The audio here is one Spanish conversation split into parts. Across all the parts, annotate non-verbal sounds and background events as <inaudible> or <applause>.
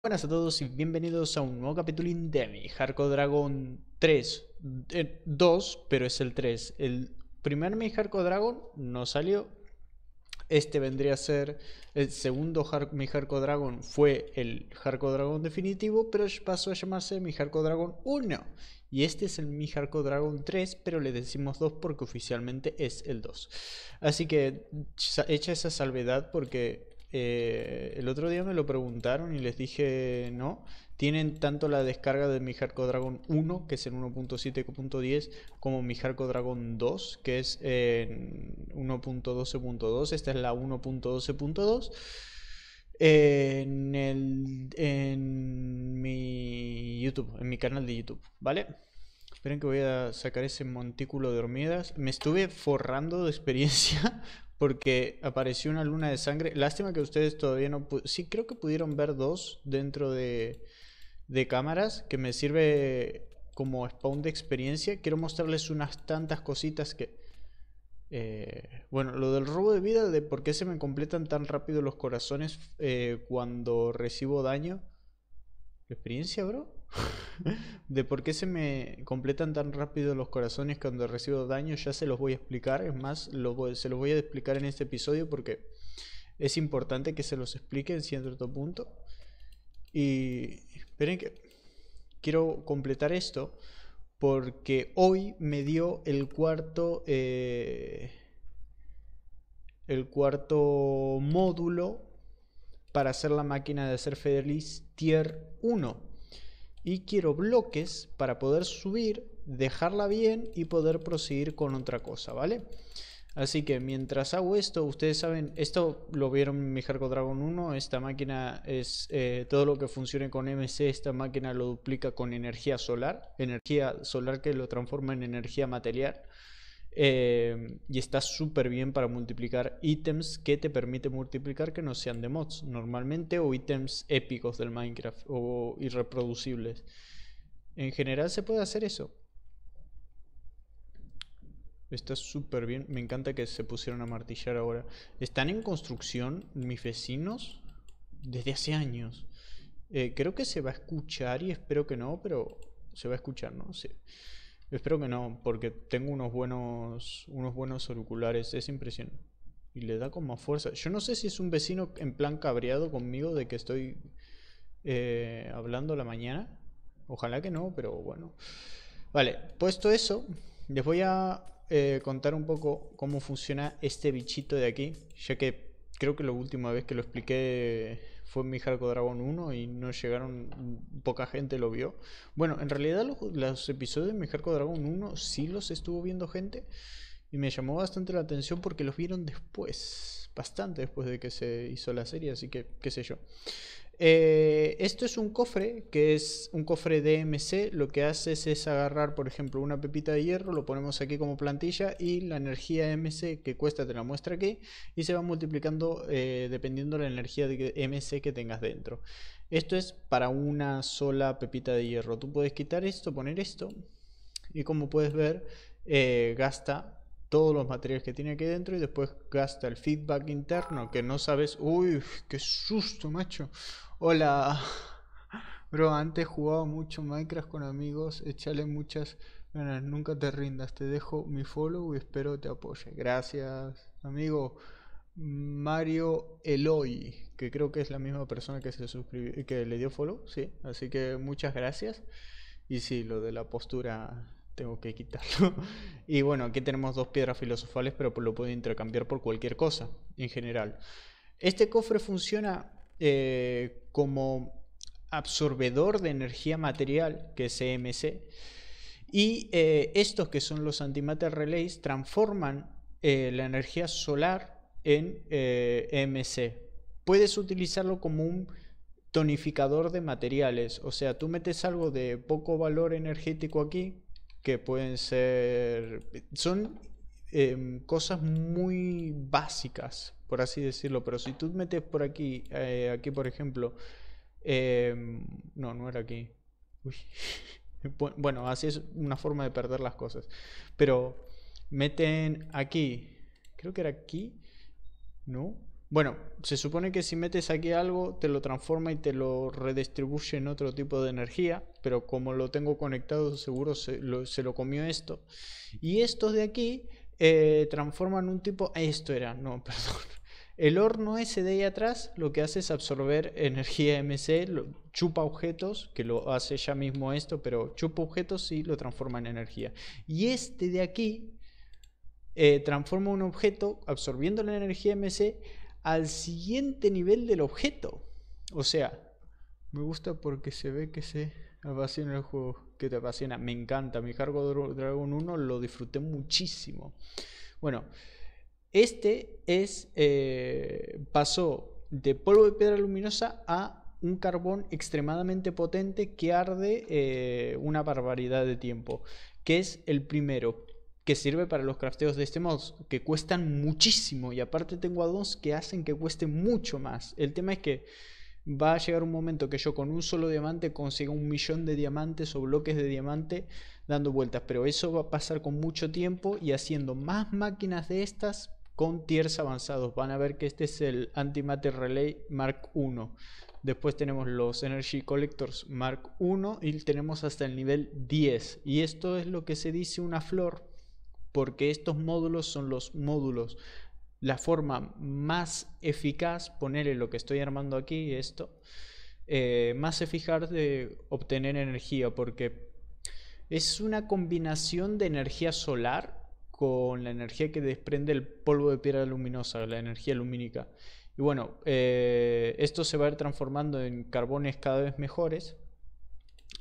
Buenas a todos y bienvenidos a un nuevo capítulo de mi Hardcore Dragon 3, 2, eh, pero es el 3. El primer mi Hardcore Dragon no salió. Este vendría a ser el segundo mi Hardcore Dragon, fue el Hardcore Dragon definitivo, pero pasó a llamarse mi Hardcore Dragon 1. Y este es el mi Hardcore Dragon 3, pero le decimos 2 porque oficialmente es el 2. Así que hecha esa salvedad porque eh, el otro día me lo preguntaron y les dije no. Tienen tanto la descarga de mi Hardcore Dragon 1, que es en 1.7.10, como mi Hardcore Dragon 2, que es en 1.12.2. Esta es la 1.12.2. En, el, en mi YouTube, en mi canal de YouTube, ¿vale? Esperen que voy a sacar ese montículo de hormigas. Me estuve forrando de experiencia porque apareció una luna de sangre. Lástima que ustedes todavía no... Sí, creo que pudieron ver dos dentro de, de cámaras, que me sirve como spawn de experiencia. Quiero mostrarles unas tantas cositas que... Eh, bueno, lo del robo de vida, de por qué se me completan tan rápido los corazones eh, cuando recibo daño. experiencia, bro? de por qué se me completan tan rápido los corazones cuando recibo daño, ya se los voy a explicar. Es más, se los voy a explicar en este episodio porque es importante que se los explique en cierto punto. Y esperen que quiero completar esto porque hoy me dio el cuarto... Eh, el cuarto módulo para hacer la máquina de hacer feliz tier 1 y quiero bloques para poder subir, dejarla bien y poder proseguir con otra cosa, ¿vale? Así que mientras hago esto, ustedes saben, esto lo vieron en mi Herco Dragon 1, esta máquina es eh, todo lo que funcione con MC, esta máquina lo duplica con energía solar, energía solar que lo transforma en energía material. Em, y está súper bien para multiplicar ítems que te permite multiplicar que no sean de mods normalmente o ítems épicos del Minecraft o irreproducibles. En general se puede hacer eso. Está súper bien. Me encanta que se pusieron a martillar ahora. Están en construcción mis vecinos desde hace años. Eh, creo que se va a escuchar y espero que no, pero se va a escuchar, ¿no? Sí. Espero que no, porque tengo unos buenos, unos buenos auriculares. Es impresión. Y le da con más fuerza. Yo no sé si es un vecino en plan cabreado conmigo de que estoy eh, hablando la mañana. Ojalá que no, pero bueno. Vale, puesto eso, les voy a eh, contar un poco cómo funciona este bichito de aquí. Ya que creo que la última vez que lo expliqué fue mi Halco Dragon 1 y no llegaron, mm, poca gente lo vio. Bueno, en realidad los, episodios de mi Dragon 1 sí los estuvo viendo gente y me llamó bastante la atención porque los vieron después, bastante después de que se hizo la serie, así que qué sé yo. Eh, esto es un cofre, que es un cofre de MC, Lo que hace es, agarrar, por ejemplo, una pepita de hierro, lo ponemos aquí como plantilla y la energía MC que cuesta te la muestra aquí y se va multiplicando eh, dependiendo de la energía de MC que tengas dentro. Esto es para una sola pepita de hierro. Tú puedes quitar esto, poner esto y como puedes ver, eh, gasta todos los materiales que tiene aquí dentro y después gasta el feedback interno que no sabes. Uy, qué susto, macho. Hola. <laughs> Bro, antes jugaba mucho Minecraft con amigos, échale muchas ganas, nunca te rindas, te dejo mi follow y espero te apoye. Gracias, amigo Mario Eloy, que creo que es la misma persona que se suscribió, que le dio follow, sí, así que muchas gracias. Y sí, lo de la postura tengo que quitarlo. <laughs> y bueno, aquí tenemos dos piedras filosofales, pero lo puedo intercambiar por cualquier cosa en general. Este cofre funciona eh, como absorbedor de energía material, que es EMC, y eh, estos que son los antimatter relays transforman eh, la energía solar en EMC. Puedes utilizarlo como un tonificador de materiales, o sea, tú metes algo de poco valor energético aquí, que pueden ser... Son em, cosas muy básicas, por así decirlo, pero si tú metes por aquí, eh, aquí por ejemplo, em, no, no era aquí. <laughs> Bueno, así es una forma de perder las cosas. Pero meten aquí, creo que era aquí, ¿no? Bueno, se supone que si metes aquí algo, te lo transforma y te lo redistribuye en otro tipo de energía, pero como lo tengo conectado, seguro se lo, comió esto. Y estos de aquí eh, transforman un tipo... Esto era, no, <laughs> perdón. El horno ese de ahí atrás lo que hace es absorber energía MC, chupa objetos, que lo hace ya mismo esto, pero chupa objetos y lo transforma en energía. Y este de aquí eh, transforma un objeto absorbiendo la energía MC al siguiente nivel del objeto. O sea, me gusta porque se ve que se apasiona el juego, que te apasiona. Me encanta, mi cargo Dragon 1 lo disfruté muchísimo. Bueno, este es eh, pasó de polvo de piedra luminosa a un carbón extremadamente potente que arde eh, una barbaridad de tiempo, que es el primero que sirve para los crafteos de este mod, que cuestan muchísimo y aparte tengo dos que hacen que cueste mucho más. El tema es que va a llegar un momento que yo con un solo diamante consiga un millón de diamantes o bloques de diamante dando vueltas, pero eso va a pasar con mucho tiempo y haciendo más máquinas de estas con tiers avanzados. Van a ver que este es el Antimatter Relay Mark 1. Después tenemos los Energy Collectors Mark 1 y tenemos hasta el nivel 10. Y esto es lo que se dice una flor porque estos módulos son los módulos. La forma más eficaz, ponerle lo que estoy armando aquí, esto, eh, más eficaz de obtener energía, porque es una combinación de energía solar con la energía que desprende el polvo de piedra luminosa, la energía lumínica. Y bueno, eh, esto se va a ir transformando en carbones cada vez mejores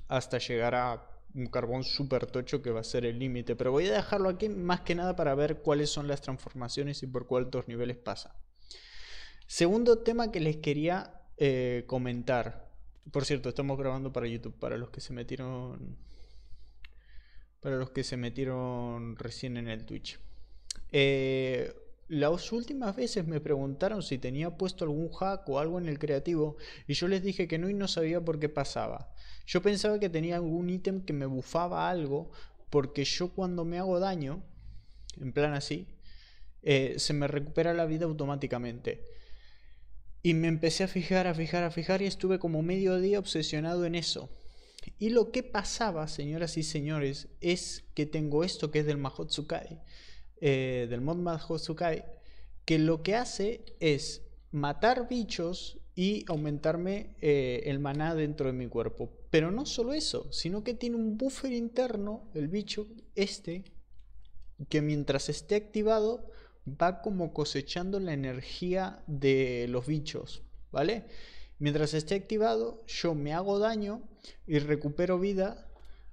hasta llegar a un carbón súper tocho que va a ser el límite. Pero voy a dejarlo aquí más que nada para ver cuáles son las transformaciones y por cuántos niveles pasa. Segundo tema que les quería eh, comentar. Por cierto, estamos grabando para YouTube, para los que se metieron. Para los que se metieron recién en el Twitch. Eh, las últimas veces me preguntaron si tenía puesto algún hack o algo en el creativo y yo les dije que no y no sabía por qué pasaba. Yo pensaba que tenía algún ítem que me bufaba algo porque yo cuando me hago daño, en plan así, eh, se me recupera la vida automáticamente. Y me empecé a fijar, a fijar, a fijar y estuve como medio día obsesionado en eso. Y lo que pasaba, señoras y señores, es que tengo esto que es del Mahotsukai. Eh, del mod Hotsukai, que lo que hace es matar bichos y aumentarme eh, el maná dentro de mi cuerpo. Pero no solo eso, sino que tiene un buffer interno, el bicho este, que mientras esté activado va como cosechando la energía de los bichos, ¿vale? Mientras esté activado yo me hago daño y recupero vida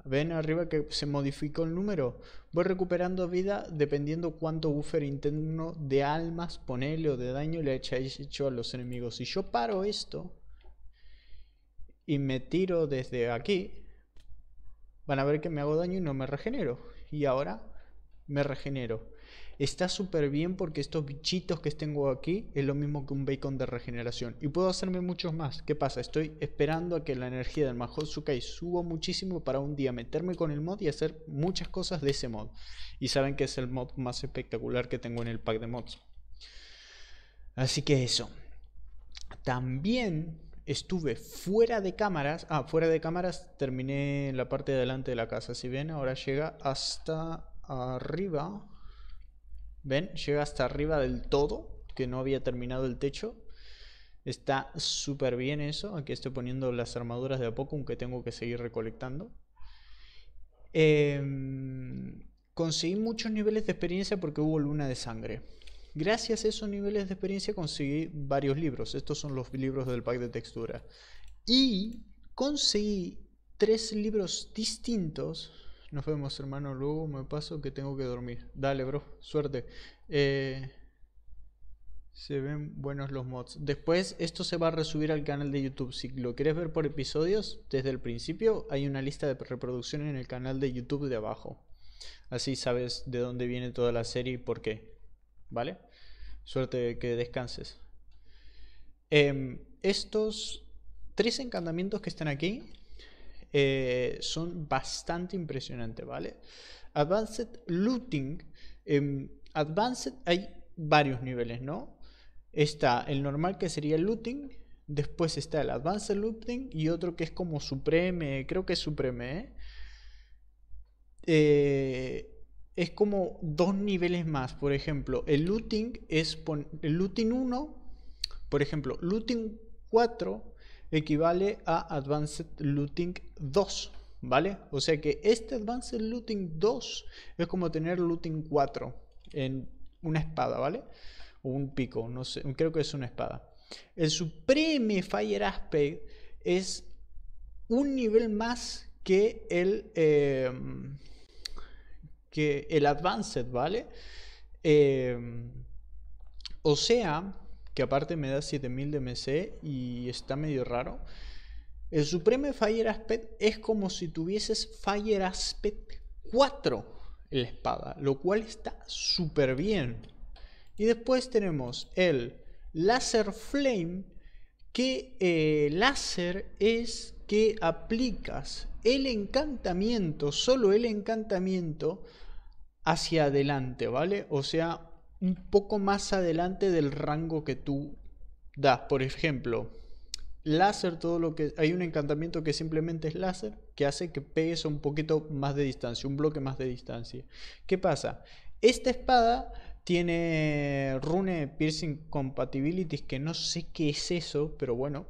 ¿Ven arriba que se modificó el número? Voy recuperando vida dependiendo cuánto buffer interno de almas, ponele o de daño le echáis hecho a los enemigos. Si yo paro esto y me tiro desde aquí, van a ver que me hago daño y no me regenero. Y ahora me regenero está súper bien porque estos bichitos que tengo aquí es lo mismo que un bacon de regeneración. Y puedo hacerme muchos más. ¿Qué pasa? Estoy esperando a que la energía del y suba muchísimo para un día meterme con el mod y hacer muchas cosas de ese mod. Y saben que es el mod más espectacular que tengo en el pack de mods. Así que eso. También estuve fuera de cámaras. Ah, fuera de cámaras terminé en la parte de adelante de la casa. Si bien ahora llega hasta arriba. ¿Ven? Llega hasta arriba del todo, que no había terminado el techo. Está súper bien eso. Aquí estoy poniendo las armaduras de a poco, aunque tengo que seguir recolectando. Em, conseguí muchos niveles de experiencia porque hubo luna de sangre. Gracias a esos niveles de experiencia conseguí varios libros. Estos son los libros del pack de textura. Y conseguí tres libros distintos nos vemos, hermano. Luego me paso que tengo que dormir. Dale, bro. Suerte. Eh, se ven buenos los mods. Después esto se va a resubir al canal de YouTube. Si lo quieres ver por episodios, desde el principio hay una lista de reproducción en el canal de YouTube de abajo. Así sabes de dónde viene toda la serie y por qué. ¿Vale? Suerte que descanses. Em, estos tres encantamientos que están aquí eh, son bastante impresionantes, ¿vale? Advanced Looting, em, Advanced hay varios niveles, ¿no? Está el normal que sería el Looting, después está el Advanced Looting y otro que es como Supreme, creo que es Supreme, ¿eh? Eh, es como dos niveles más. Por ejemplo, el looting es el looting 1, por ejemplo, looting 4 equivale a Advanced Looting 2, ¿vale? O sea que este Advanced Looting 2 es como tener Looting 4 en una espada, ¿vale? O un pico, no sé, creo que es una espada. El Supreme Fire Aspect es un nivel más que el, em, que el Advanced, ¿vale? Em, o sea que aparte me da 7000 de MC y está medio raro. El Supreme Fire Aspect es como si tuvieses Fire Aspect 4 en la espada, lo cual está súper bien. Y después tenemos el Laser Flame, que eh, láser es que aplicas el encantamiento, solo el encantamiento, hacia adelante, ¿vale? O sea, un poco más adelante del rango que tú das. Por ejemplo, láser, todo lo que. Hay un encantamiento que simplemente es láser, que hace que pegues un poquito más de distancia, un bloque más de distancia. ¿Qué pasa? Esta espada tiene rune piercing compatibilities, que no sé qué es eso, pero bueno.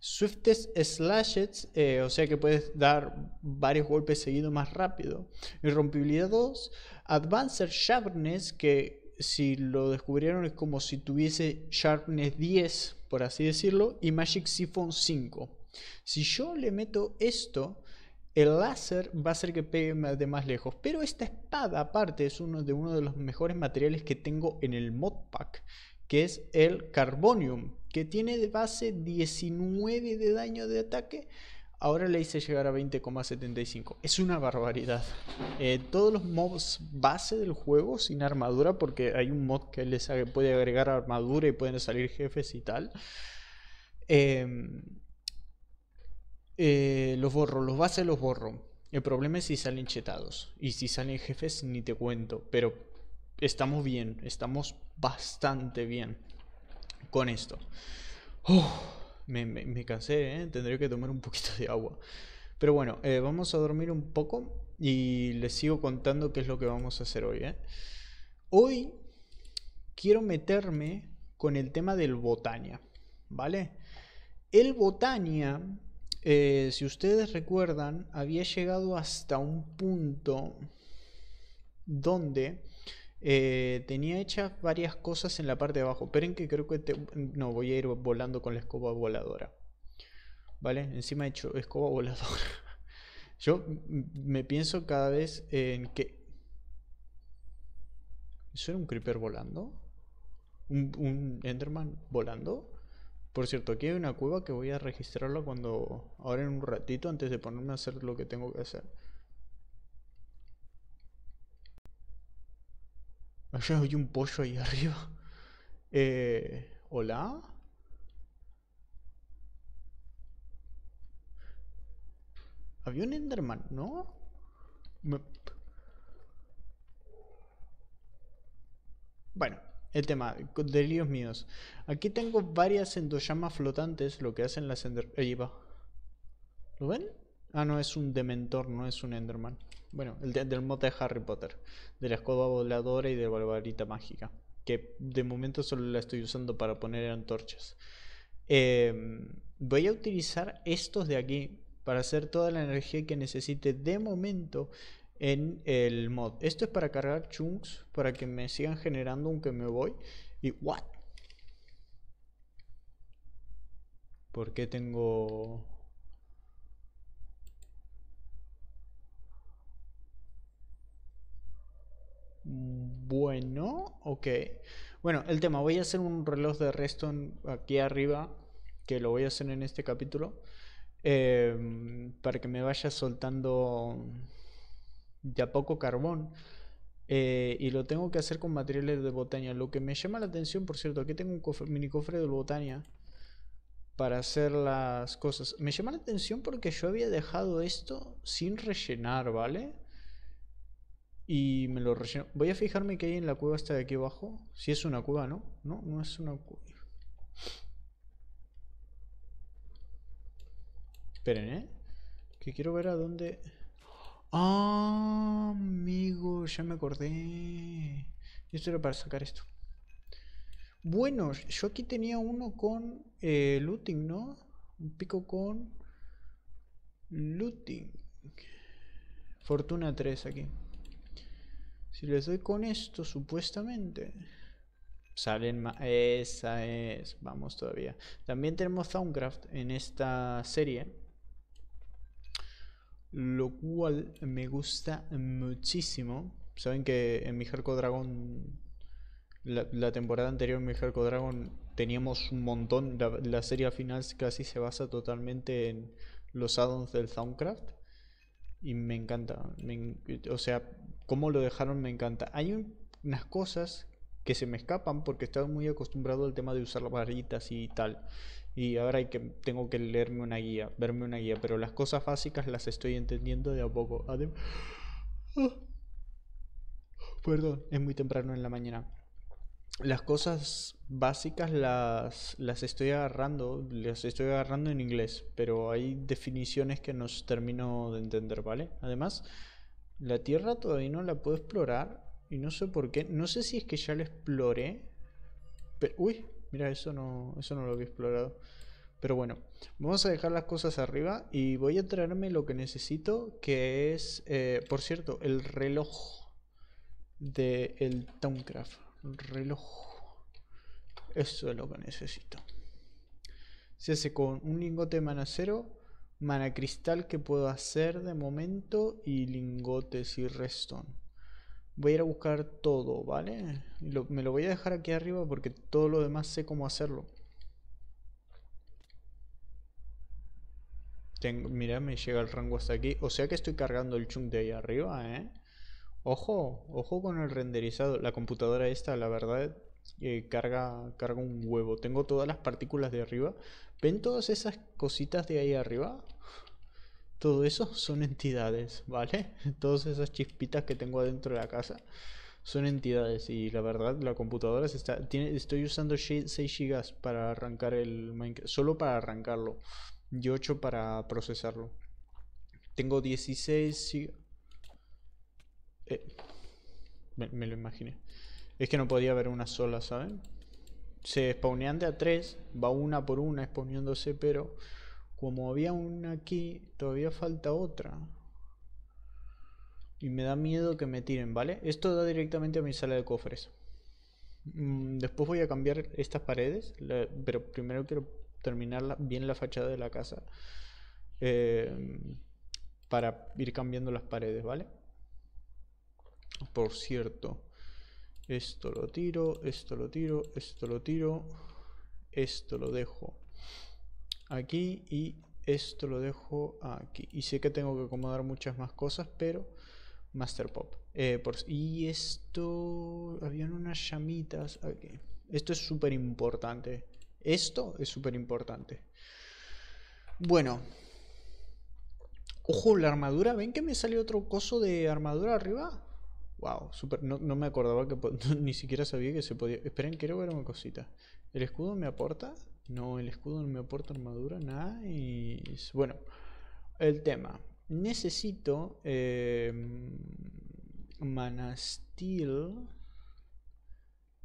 Swiftest slashes, eh, o sea que puedes dar varios golpes seguidos más rápido. Irrompibilidad 2. Advanced sharpness, que si lo descubrieron, es como si tuviese Sharpness 10, por así decirlo, y Magic Siphon 5. Si yo le meto esto, el láser va a hacer que pegue de más lejos. Pero esta espada, aparte, es uno de uno de los mejores materiales que tengo en el modpack, que es el Carbonium, que tiene de base 19 de daño de ataque Ahora le hice llegar a 20,75. Es una barbaridad. Eh, todos los mobs base del juego sin armadura, porque hay un mod que les puede agregar armadura y pueden salir jefes y tal. Em, eh, los borro, los bases los borro. El problema es si salen chetados. Y si salen jefes, ni te cuento. Pero estamos bien, estamos bastante bien con esto me, me, cansé, ¿eh? que tomar un poquito de agua. Pero bueno, eh, vamos a dormir un poco y les sigo contando qué es lo que vamos a hacer hoy. ¿eh? Hoy quiero meterme con el tema del botania, ¿vale? El botania, eh, si ustedes recuerdan, había llegado hasta un punto donde eh, tenía hechas varias cosas en la parte de abajo. Esperen que creo que... No, voy a ir volando con la escoba voladora. ¿Vale? Encima he hecho escoba <laughs> voladora. Yo me pienso cada vez en que... ¿Eso era un creeper volando? ¿Un, un Enderman volando? Por cierto, aquí hay una cueva que voy a registrarla cuando... Ahora en un ratito antes de ponerme a hacer lo que tengo que hacer. Oye, hay un pollo ahí <laughs> arriba. Eh, ¿Hola? Había un Enderman, ¿no? Bueno, el tema, delirios míos. Aquí tengo varias endoyamas flotantes, lo que hacen las Ender... ¿Lo ven? Ah, no, es un Dementor, no es un Enderman. Bueno, el del mod de Harry Potter, de la escoba voladora y de la varita mágica, que de momento solo la estoy usando para poner antorchas. Em, voy a utilizar estos de aquí para hacer toda la energía que necesite de momento en el mod. Esto es para cargar chunks para que me sigan generando aunque me voy. Y what? ¿Por qué tengo Bueno, ok. Bueno, el tema, voy a hacer un reloj de Reston aquí arriba, que lo voy a hacer en este capítulo, em, para que me vaya soltando de a poco carbón. Eh, y lo tengo que hacer con materiales de botania. Lo que me llama la atención, por cierto, aquí tengo un cofre, mini cofre de botania para hacer las cosas. Me llama la atención porque yo había dejado esto sin rellenar, ¿vale? Y me lo relleno. Voy a fijarme que hay en la cueva esta de aquí abajo. Si es una cueva, ¿no? No, no es una cueva. Esperen, ¿eh? Que quiero ver a dónde... ¡Ah, amigo! Ya me acordé. Esto era para sacar esto. Bueno, yo aquí tenía uno con eh, looting, ¿no? Un pico con... Looting. Fortuna 3 aquí. Si les doy con esto, supuestamente. Salen más. Esa es. Vamos todavía. También tenemos Soundcraft en esta serie. Lo cual me gusta muchísimo. Saben que en mi Jerko Dragon. La, temporada anterior en mi Jerko Dragon teníamos un montón. La, serie final casi se basa totalmente en los addons del Soundcraft. Y me encanta. o sea, cómo lo dejaron me encanta. Hay unas cosas que se me escapan porque estaba muy acostumbrado al tema de usar las barritas y tal. Y ahora hay que, tengo que leerme una guía, verme una guía, pero las cosas básicas las estoy entendiendo de a poco. <gasps> Perdón, es muy temprano en la mañana. Las cosas básicas las, las estoy agarrando, las estoy agarrando en inglés, pero hay definiciones que no termino de entender, ¿vale? Además, la Tierra todavía no la puedo explorar. Y no sé por qué. No sé si es que ya la exploré. Pero, uy, mira, eso no, eso no lo había explorado. Pero bueno, vamos a dejar las cosas arriba y voy a traerme lo que necesito, que es, eh, por cierto, el reloj De el Towncraft. Reloj. Eso es lo que necesito. Se hace con un lingote de manacero Mana cristal que puedo hacer de momento y lingotes y redstone. Voy a ir a buscar todo, ¿vale? me lo voy a dejar aquí arriba porque todo lo demás sé cómo hacerlo. Tengo, mira, me llega el rango hasta aquí. O sea que estoy cargando el chunk de ahí arriba, ¿eh? Ojo, ojo con el renderizado. La computadora esta, la verdad, eh, carga, carga un huevo. Tengo todas las partículas de arriba. ¿Ven todas esas cositas de ahí arriba? Todo eso son entidades, ¿vale? <laughs> Todas esas chispitas que tengo adentro de la casa son entidades y la verdad la computadora se está estoy usando 6 GB para arrancar el Minecraft, solo para arrancarlo y 8 para procesarlo. Tengo 16 GB. Eh, me, me, lo imaginé. Es que no podía haber una sola, ¿saben? se spawnean de a tres, va una por una spawneándose, pero como había una aquí, todavía falta otra. Y me da miedo que me tiren, ¿vale? Esto da directamente a mi sala de cofres. Mm, después voy a cambiar estas paredes, pero primero quiero terminar bien la fachada de la casa. Eh, para ir cambiando las paredes, ¿vale? Por cierto. Esto lo tiro, esto lo tiro, esto lo tiro, esto lo dejo aquí y esto lo dejo aquí. Y sé que tengo que acomodar muchas más cosas, pero Master Pop. Eh, por, y esto, habían unas llamitas aquí. Esto es súper importante. Esto es súper importante. Bueno. Ojo, la armadura. ¿Ven que me sale otro coso de armadura arriba? Wow, super, no, me acordaba que <laughs> ni siquiera sabía que se podía. Esperen, quiero ver una cosita. ¿El escudo me aporta? No, el escudo no me aporta armadura, nada. y Bueno, el tema. Necesito em, manastil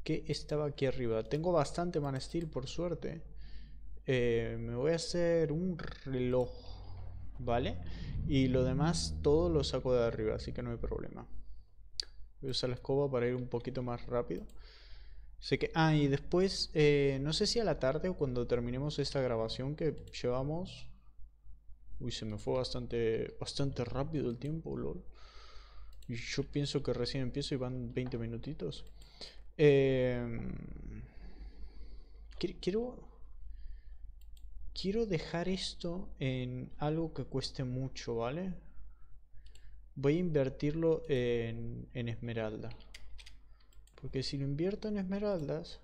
que estaba aquí arriba. Tengo bastante manastil, por suerte. Eh, me voy a hacer un reloj, ¿vale? Y lo demás todo lo saco de arriba, así que no hay problema. Voy a usar la escoba para ir un poquito más rápido. Sé que... Ah, y después, eh, no sé si a la tarde o cuando terminemos esta grabación que llevamos... Uy, se me fue bastante, bastante rápido el tiempo, lol. Yo pienso que recién empiezo y van 20 minutitos. Em, quiero, quiero dejar esto en algo que cueste mucho, ¿vale? Voy a invertirlo en, en esmeralda. Porque si lo invierto en esmeraldas...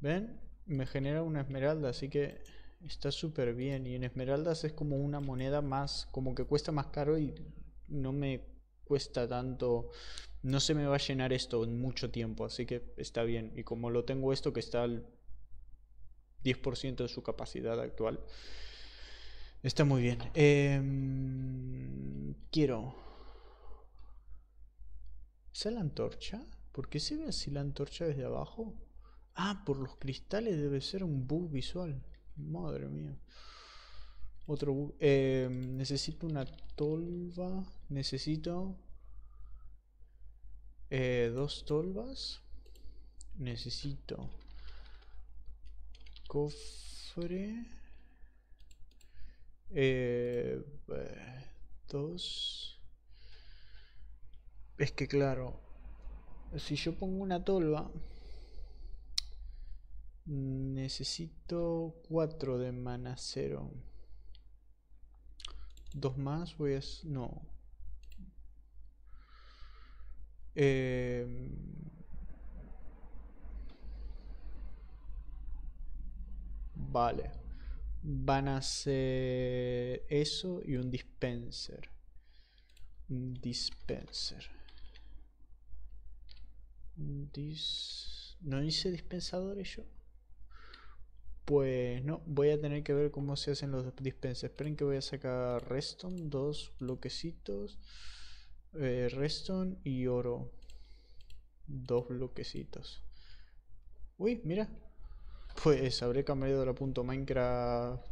¿Ven? Me genera una esmeralda, así que está súper bien. Y en esmeraldas es como una moneda más... Como que cuesta más caro y no me cuesta tanto... No se me va a llenar esto en mucho tiempo, así que está bien. Y como lo tengo esto que está al 10% de su capacidad actual... Está muy bien. Em, quiero... ¿Esa la antorcha? ¿Por qué se ve así la antorcha desde abajo? Ah, por los cristales debe ser un bug visual. Madre mía. Otro em, necesito una tolva. Necesito... Eh, dos tolvas. Necesito... Cofre... Eh, eh, dos. Es que claro, si yo pongo una tolva, necesito Cuatro de manacero Dos más, voy a... No. Eh... Vale van a ser eso y un dispenser. Un dispenser. ¿No hice dispensadores yo? Pues no, voy a tener que ver cómo se hacen los dispensers. Esperen que voy a sacar reston dos bloquecitos. Eh, y oro. Dos bloquecitos. Uy, mira, pues habré cambiado la punto Minecraft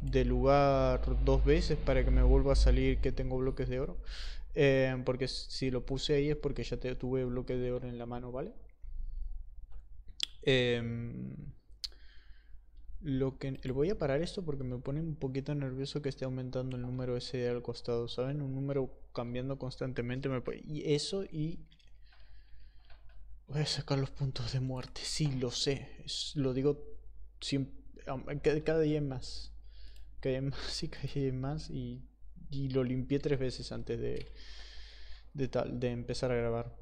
de lugar dos veces para que me vuelva a salir que tengo bloques de oro. Eh, porque si lo puse ahí es porque ya te, tuve bloques de oro en la mano, ¿vale? Em, lo que voy a parar esto porque me pone un poquito nervioso que esté aumentando el número ese al costado, ¿saben? Un número cambiando constantemente y eso y Voy a sacar los puntos de muerte, sí, lo sé. lo digo cada día más. Cada día más y <laughs> cada día más. Y, y lo limpié tres veces antes de, de, tal, de empezar a grabar.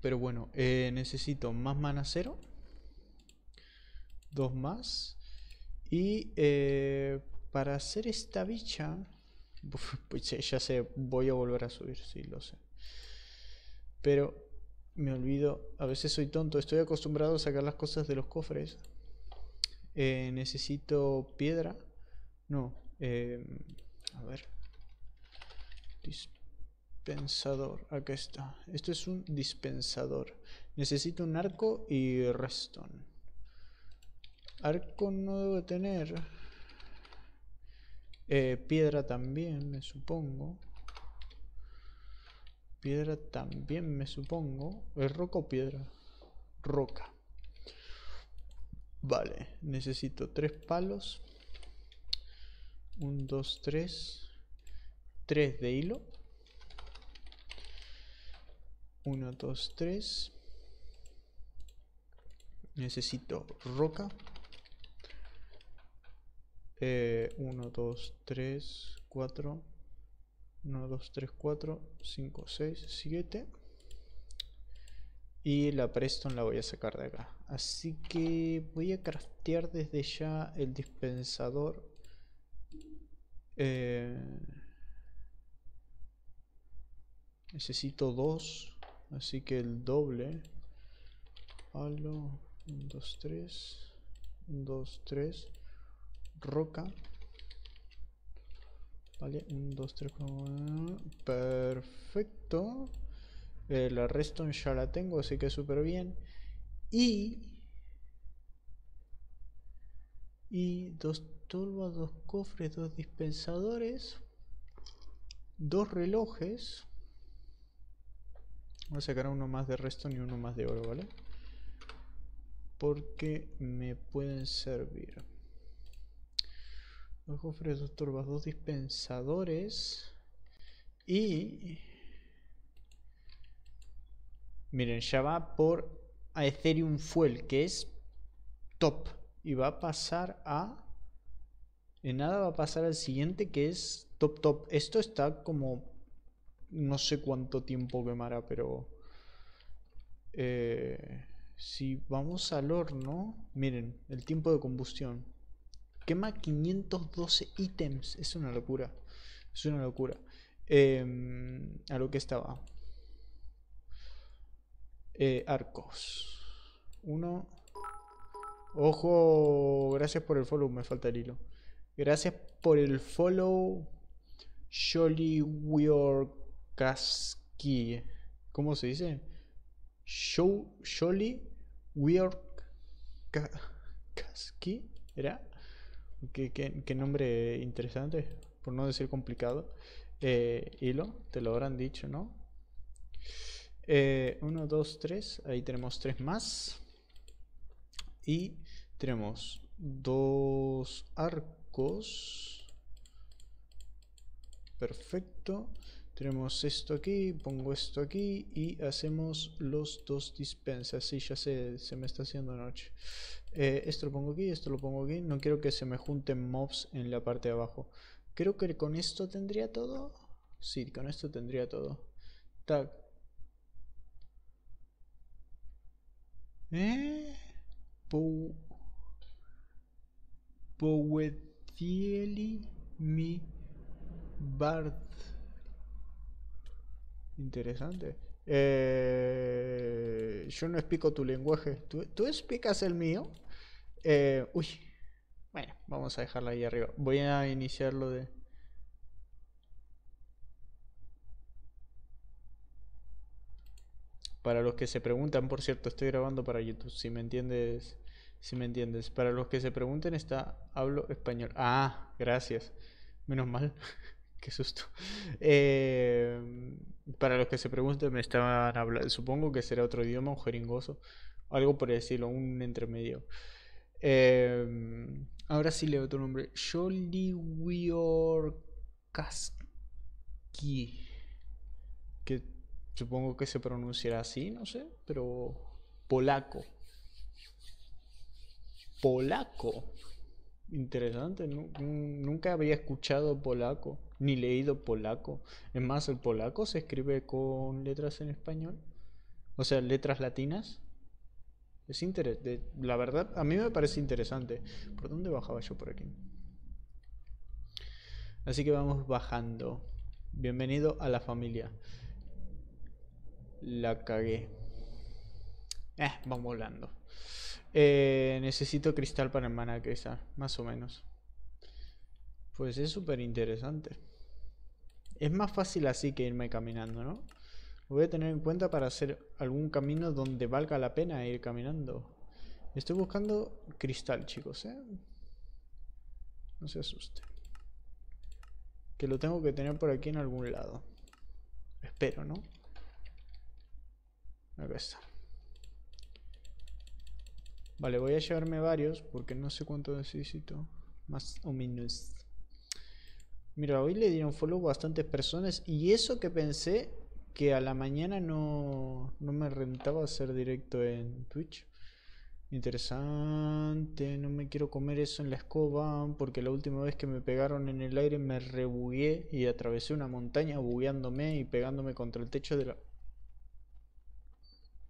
Pero bueno, eh, necesito más mana cero. Dos más. Y eh, para hacer esta bicha... <laughs> Pues ya sé, voy a volver a subir, sí, lo sé. Pero me olvido, a veces soy tonto, estoy acostumbrado a sacar las cosas de los cofres. Eh, necesito piedra. No, eh, a ver. Dispensador, acá está. Esto es un dispensador. Necesito un arco y reston Arco no debo tener. Eh, piedra también, me supongo. Piedra también, me supongo. ¿Es roca o piedra? Roca. Vale, necesito tres palos. Un, dos, tres. Tres de hilo. Uno, dos, tres. Necesito roca. Eh, uno, dos, tres, cuatro. 1, 2, 3, 4, 5, 6, 7 y la Preston la voy a sacar de acá así que voy a craftear desde ya el dispensador eh, necesito dos así que el doble halo 1, 2, 3 1, 2, 3 roca Vale, 1, 2, 3, Perfecto. el la redstone ya la tengo, así que súper bien. Y... Y dos turbas, dos cofres, dos dispensadores. Dos relojes. Voy a sacar uno más de resto y uno más de oro, ¿vale? Porque me pueden servir. Dos cofres, dos turbas, dos dispensadores y miren, ya va por a Ethereum Fuel que es top y va a pasar a en nada va a pasar al siguiente que es top top. Esto está como no sé cuánto tiempo quemará, pero eh, si vamos al horno, miren el tiempo de combustión Quema 512 ítems. Es una locura. Es una locura. Em, a lo que estaba. Eh, arcos. Uno. Ojo. Gracias por el follow. Me falta el hilo. Gracias por el follow. Jolly kaski ¿Cómo se dice? Jolly Wiorkaski. ¿Era? ¿Qué, nombre interesante, por no decir complicado. Eh, hilo, te lo habrán dicho, ¿no? 1, 2, 3, ahí tenemos tres más. Y tenemos dos arcos. Perfecto. Tenemos esto aquí, pongo esto aquí y hacemos los dos dispensas. Sí, ya sé, se me está haciendo noche. Eh, esto lo pongo aquí, esto lo pongo aquí. No quiero que se me junten mobs en la parte de abajo. Creo que con esto tendría todo. Sí, con esto tendría todo. Tag ¿Eh? mi Bart. Interesante. Eh, yo no explico tu lenguaje. ¿Tú, explicas el mío? Eh, uy. Bueno, vamos a dejarla ahí arriba. Voy a iniciar lo de... Para los que se preguntan, por cierto, estoy grabando para YouTube, si me entiendes, si me entiendes. Para los que se pregunten, está hablo español. Ah, gracias. Menos mal. <laughs> <laughs> qué susto. Em, para los que se pregunten, me estaban hablando, supongo que será otro idioma, un jeringoso, algo por decirlo, un entremedio. Em, ahora sí leo otro nombre. Kaski, Que supongo que se pronunciará así, no sé, pero polaco. Polaco. Interesante, nunca había escuchado polaco ni leído polaco. Es más, el polaco se escribe con letras en español, o sea, letras latinas. Es interesante, la verdad, a mí me parece interesante. ¿Por dónde bajaba yo por aquí? Así que vamos bajando. Bienvenido a la familia. La cagué. Eh, vamos volando. Eh, necesito cristal para hermana esa, más o menos. Pues es súper interesante. Es más fácil así que irme caminando, ¿no? Lo voy a tener en cuenta para hacer algún camino donde valga la pena ir caminando. Estoy buscando cristal, chicos, ¿eh? No se asuste. Que lo tengo que tener por aquí en algún lado. Espero, ¿no? Acá está. Vale, voy a llevarme varios porque no sé cuánto necesito. Más o menos. Mira, hoy le dieron follow bastantes personas y eso que pensé que a la mañana no, no me rentaba hacer directo en Twitch. Interesante, no me quiero comer eso en la escoba porque la última vez que me pegaron en el aire me rebugué y atravesé una montaña bugueándome y pegándome contra el techo de la...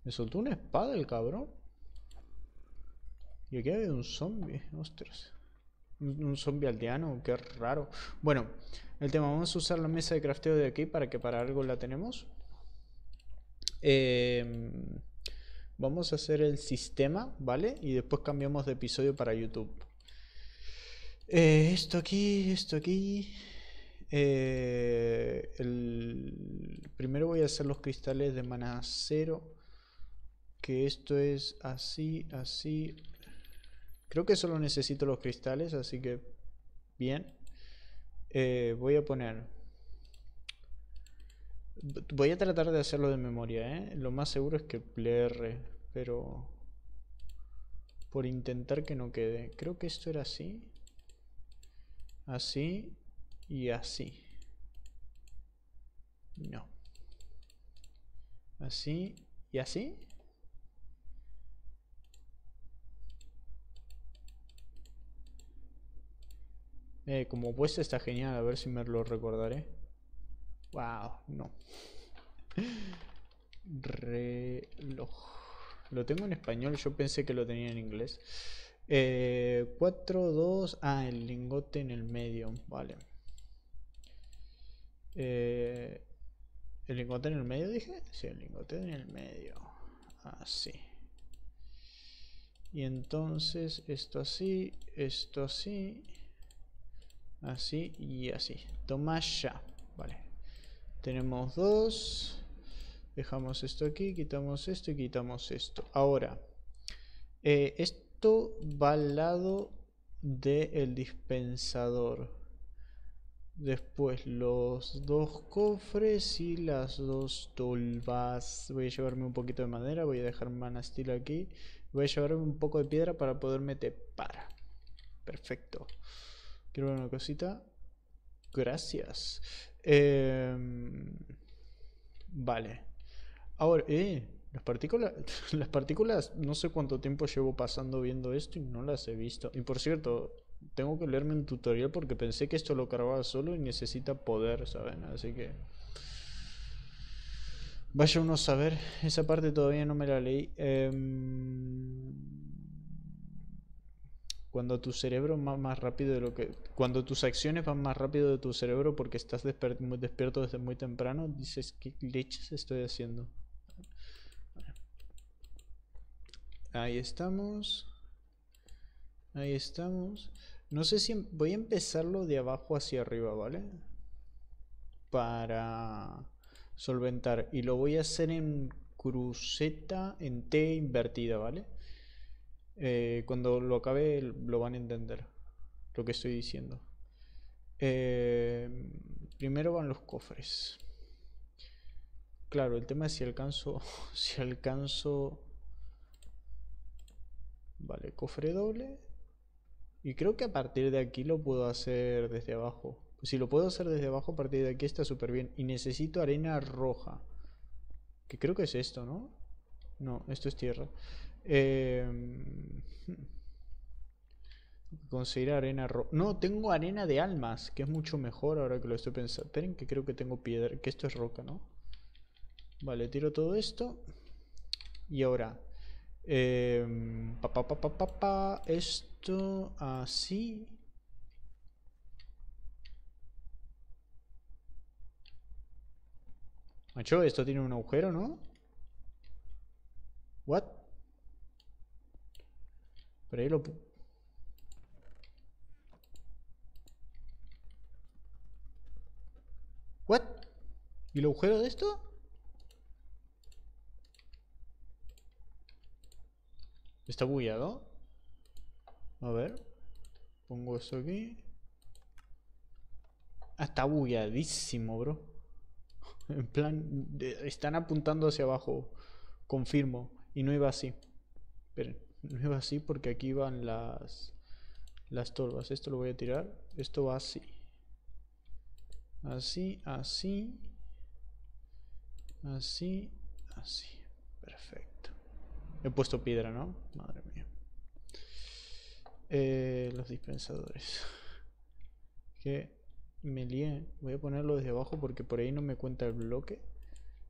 Me soltó una espada el cabrón. Y aquí había un zombie, ostras. Un, zombie aldeano, qué raro. Bueno, el tema, vamos a usar la mesa de crafteo de aquí para que para algo la tenemos. Em, vamos a hacer el sistema, ¿vale? Y después cambiamos de episodio para YouTube. Eh, esto aquí, esto aquí. Eh, primero voy a hacer los cristales de mana cero Que esto es así, así, Creo que solo necesito los cristales, así que bien. Eh, voy a poner... Voy a tratar de hacerlo de memoria, ¿eh? Lo más seguro es que PLR, pero... Por intentar que no quede. Creo que esto era así. Así y así. No. Así y así. Eh, como puesta está genial, a ver si me lo recordaré. Wow, no. Reloj. Lo tengo en español, yo pensé que lo tenía en inglés. 4, eh, 2. Ah, el lingote en el medio. Vale. Eh, ¿El lingote en el medio dije? Sí, el lingote en el medio. Así. Ah, y entonces esto así, esto así. Así y así. toma ya. Vale. Tenemos dos. Dejamos esto aquí, quitamos esto y quitamos esto. Ahora, eh, esto va al lado del dispensador. Después los dos cofres y las dos tulvas, Voy a llevarme un poquito de madera, voy a dejar manastil aquí. Voy a llevarme un poco de piedra para poderme para Perfecto. Quiero ver una cosita. Gracias. Em, vale. Ahora, eh, las partículas, <laughs> las partículas, no sé cuánto tiempo llevo pasando viendo esto y no las he visto. Y por cierto, tengo que leerme un tutorial porque pensé que esto lo cargaba solo y necesita poder, ¿saben? Así que... Vaya uno a saber, esa parte todavía no me la leí. Eh... Cuando tu cerebro va más rápido de lo que. Cuando tus acciones van más rápido de tu cerebro porque estás despierto desde muy temprano, dices, ¿qué leches estoy haciendo? Ahí estamos. Ahí estamos. No sé si em, voy a empezarlo de abajo hacia arriba, ¿vale? Para solventar. Y lo voy a hacer en cruceta, en T invertida, ¿vale? Eh, cuando lo acabe lo van a entender lo que estoy diciendo. Eh, primero van los cofres. Claro, el tema es si alcanzo. <laughs> Si alcanzo. Vale, cofre doble. Y creo que a partir de aquí lo puedo hacer desde abajo. Si lo puedo hacer desde abajo, a partir de aquí está súper bien. Y necesito arena roja. Que creo que es esto, ¿no? No, esto es tierra. Eh, em, <laughs> conseguir arena roja. No, tengo arena de almas, que es mucho mejor ahora que lo estoy pensando. Esperen que creo que tengo piedra, que esto es roca, ¿no? Vale, tiro todo esto. Y ahora... Eh, pa, pa, pa, esto así. Macho, esto tiene un agujero, ¿no? ¿What? Pero ahí lo... ¿What? ¿Y el agujero de esto? Está bullado. A ver. Pongo esto aquí. Ah, está bulladísimo, bro. <laughs> En plan, están apuntando hacia abajo. Confirmo. Y no iba así. Esperen. No así porque aquí van las, las torbas. Esto lo voy a tirar. Esto va así. Así, así. Así, así. Perfecto. He puesto piedra, ¿no? Madre mía. Eh, los dispensadores. <laughs> Que me lié. Voy a ponerlo desde abajo porque por ahí no me cuenta el bloque.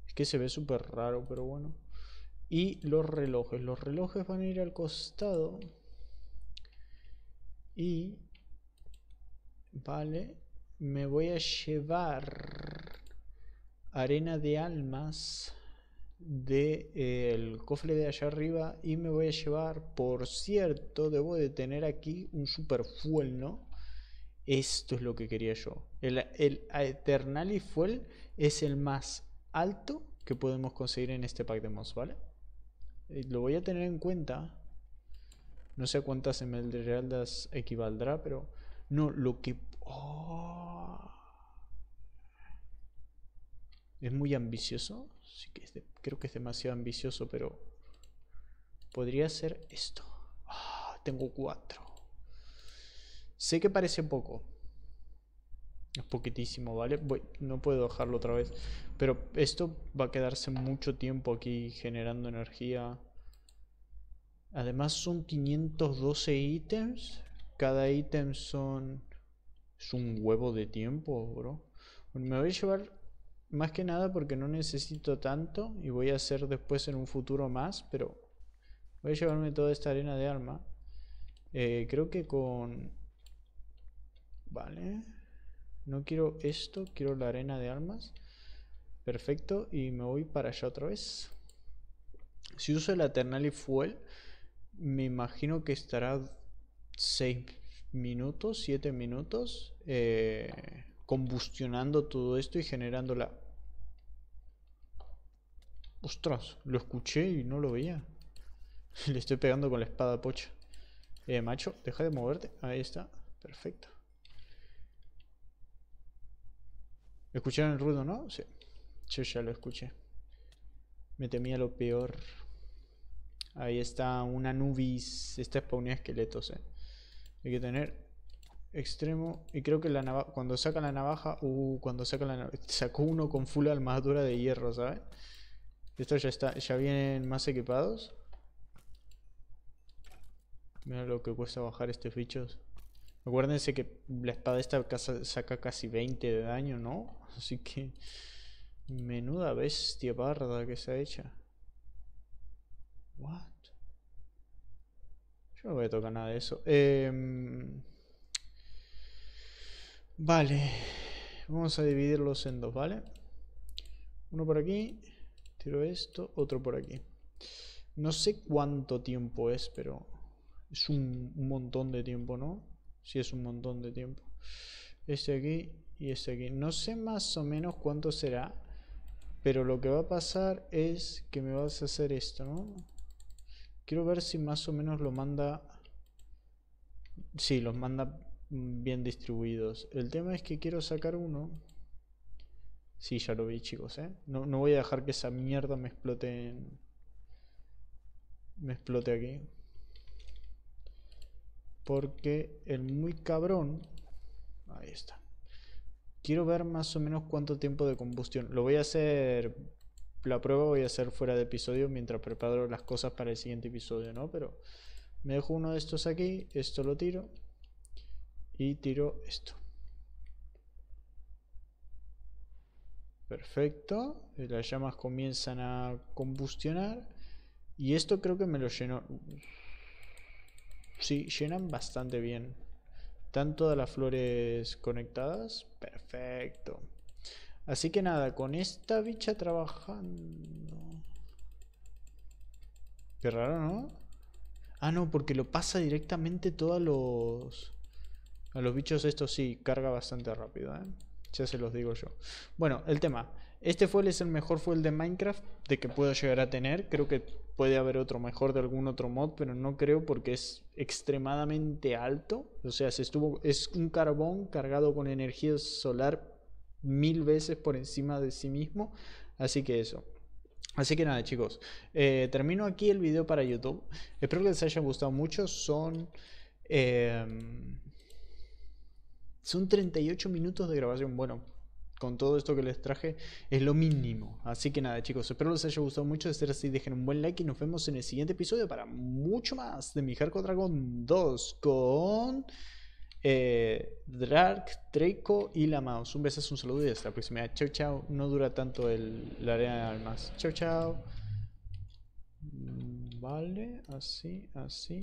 Es que se ve súper raro, pero bueno y los relojes. Los relojes van a ir al costado y vale, me voy a llevar arena de almas del de, eh, el cofre de allá arriba y me voy a llevar, por cierto, debo de tener aquí un super fuel, ¿no? Esto es lo que quería yo. El, el Eternal y Fuel es el más alto que podemos conseguir en este pack de mods, ¿vale? Eh, lo voy a tener en cuenta. No sé cuántas emeraldas equivaldrá, pero... No, lo que... Oh, es muy ambicioso. que Creo que es demasiado ambicioso, pero... Podría ser esto. Ah, tengo cuatro. Sé que parece poco, es poquitísimo, ¿vale? no puedo dejarlo otra vez. Pero esto va a quedarse mucho tiempo aquí generando energía. Además son 512 ítems. Cada ítem son... Es un huevo de tiempo, bro. Me voy a llevar más que nada porque no necesito tanto y voy a hacer después en un futuro más, pero voy a llevarme toda esta arena de arma. Eh, creo que con... Vale. No quiero esto, quiero la arena de almas. Perfecto, y me voy para allá otra vez. Si uso el Eternal Fuel, me imagino que estará 6 minutos, 7 minutos, eh, combustionando todo esto y generando la... Ostras, lo escuché y no lo veía. <laughs> Le estoy pegando con la espada pocha. Eh, macho, deja de moverte. Ahí está. Perfecto. ¿Escucharon el ruido, no? Sí. Yo ya lo escuché. Me temía lo peor. Ahí está una nubis. Está un este esqueletos, eh. Hay que tener extremo. Y creo que la Cuando saca la navaja. Uh, cuando saca la navaja. Sacó uno con full armadura de hierro, ¿sabes? Esto ya está. Ya vienen más equipados. Mira lo que cuesta bajar estos bichos. Acuérdense que la espada esta saca casi 20 de daño, ¿no? <laughs> Así que... Menuda bestia parda que se ha hecho. What? Yo no voy a tocar nada de eso. Em, vale. Vamos a dividirlos en dos, ¿vale? Uno por aquí. Tiro esto. Otro por aquí. No sé cuánto tiempo es, pero... Es un montón de tiempo, ¿no? Si es un montón de tiempo. Este aquí y este aquí. No sé más o menos cuánto será. Pero lo que va a pasar es que me vas a hacer esto, ¿no? Quiero ver si más o menos lo manda... Sí, los manda bien distribuidos. El tema es que quiero sacar uno. Sí, ya lo vi, chicos, ¿eh? No, voy a dejar que esa mierda me explote Me explote aquí. Porque el muy cabrón... Ahí está. Quiero ver más o menos cuánto tiempo de combustión. Lo voy a hacer... La prueba voy a hacer fuera de episodio mientras preparo las cosas para el siguiente episodio, ¿no? Pero me dejo uno de estos aquí, esto lo tiro y tiro esto. Perfecto, las llamas comienzan a combustionar y esto creo que me lo llenó. Sí, llenan bastante bien. Están todas las flores conectadas. Perfecto. Así que nada, con esta bicha trabajando... Qué raro, ¿no? Ah, no, porque lo pasa directamente todos a los... A los bichos esto sí, carga bastante rápido, ¿eh? Ya se los digo yo. Bueno, el tema. Este fuel es el mejor fuel de Minecraft de que puedo llegar a tener. Creo que puede haber otro mejor de algún otro mod, pero no creo porque es extremadamente alto. O sea, se estuvo, es un carbón cargado con energía solar mil veces por encima de sí mismo. Así que eso. Así que nada chicos, eh, termino aquí el video para YouTube. Espero que les haya gustado mucho. Son... Eh, son 38 minutos de grabación. Bueno, con todo esto que les traje es lo mínimo. Así que nada, chicos, espero les haya gustado mucho. De este ser así, dejen un buen like y nos vemos en el siguiente episodio para mucho más de mi Hardcore Dragon 2 con eh, Drark, y la Mouse. Un beso, un saludo y hasta la próxima. Chao, chao. No dura tanto el, la arena de armas. Chao, chao. Mm, vale, así, así.